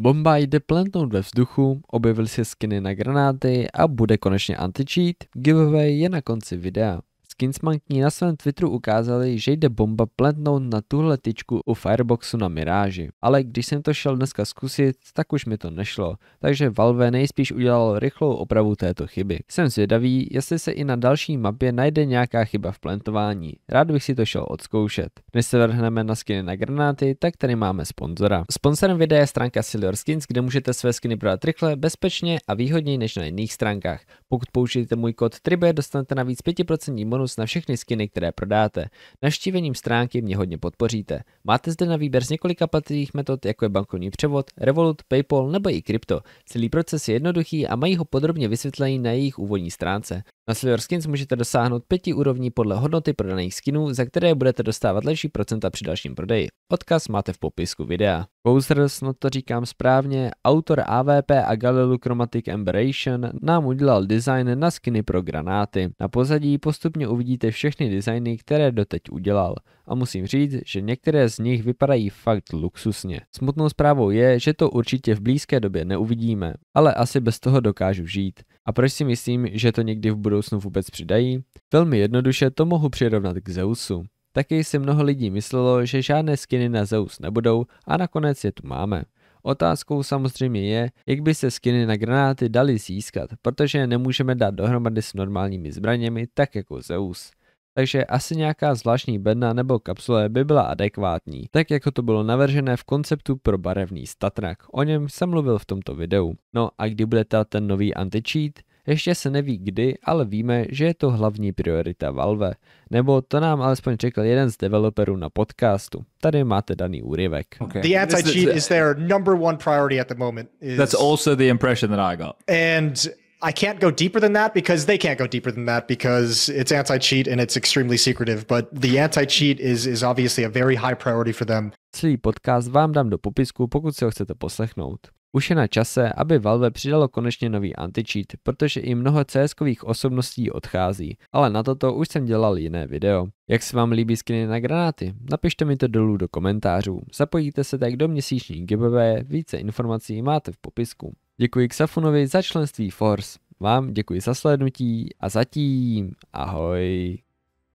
Bomba jde plentnout ve vzduchu, objevily se skiny na granáty a bude konečně anti-cheat, giveaway je na konci videa k ní na svém Twitteru ukázali, že jde bomba plentnout na tuhle tyčku u Fireboxu na Miráži. Ale když jsem to šel dneska zkusit, tak už mi to nešlo, takže Valve nejspíš udělal rychlou opravu této chyby. Jsem zvědavý, jestli se i na další mapě najde nějaká chyba v plentování. Rád bych si to šel odzkoušet. Než se vrhneme na skiny na granáty, tak tady máme sponzora. Sponzorem videa je stránka Silver Skins, kde můžete své skiny prodat rychle, bezpečně a výhodněji než na jiných stránkách. Pokud použijete můj kód TRIBE, dostanete navíc 5% bonus bonus na všechny skiny, které prodáte. Naštívením stránky mě hodně podpoříte. Máte zde na výběr z několika platných metod, jako je bankovní převod, Revolut, PayPal nebo i krypto. Celý proces je jednoduchý a mají ho podrobně vysvětlený na jejich úvodní stránce. Na Silver Skins můžete dosáhnout pěti úrovní podle hodnoty prodaných skinů, za které budete dostávat lepší procenta při dalším prodeji. Odkaz máte v popisku videa. Bowser, snad no to říkám správně, autor AVP a Galilu Chromatic Emberation nám udělal design na skiny pro granáty. Na pozadí postupně uvidíte všechny designy, které doteď udělal. A musím říct, že některé z nich vypadají fakt luxusně. Smutnou zprávou je, že to určitě v blízké době neuvidíme, ale asi bez toho dokážu žít. A proč si myslím, že to někdy v budoucnu budoucnu vůbec přidají? Velmi jednoduše to mohu přirovnat k Zeusu. Taky si mnoho lidí myslelo, že žádné skiny na Zeus nebudou a nakonec je tu máme. Otázkou samozřejmě je, jak by se skiny na granáty dali získat, protože je nemůžeme dát dohromady s normálními zbraněmi, tak jako Zeus. Takže asi nějaká zvláštní bedna nebo kapsule by byla adekvátní, tak jako to bylo navržené v konceptu pro barevný statrak. O něm jsem mluvil v tomto videu. No a kdy bude ta ten nový anti-cheat? Ještě se neví kdy, ale víme, že je to hlavní priorita Valve, nebo to nám alespoň řekl jeden z developerů na podcastu. Tady máte daný úryvek. Okay. The anti-cheat is their number one priority at the moment. Is... That's also the impression that I got. And I can't go deeper than that because they can't go deeper than that because it's anti-cheat and it's extremely secretive. But the anti-cheat is is obviously a very high priority for them. Celý podcast vám dám do popisku, pokud si ho chcete poslechnout. Už je na čase, aby Valve přidalo konečně nový anti-cheat, protože i mnoho cs osobností odchází, ale na toto už jsem dělal jiné video. Jak se vám líbí skiny na granáty? Napište mi to dolů do komentářů. Zapojíte se tak do měsíční giveaway, více informací máte v popisku. Děkuji Xafunovi za členství Force. Vám děkuji za slednutí a zatím ahoj.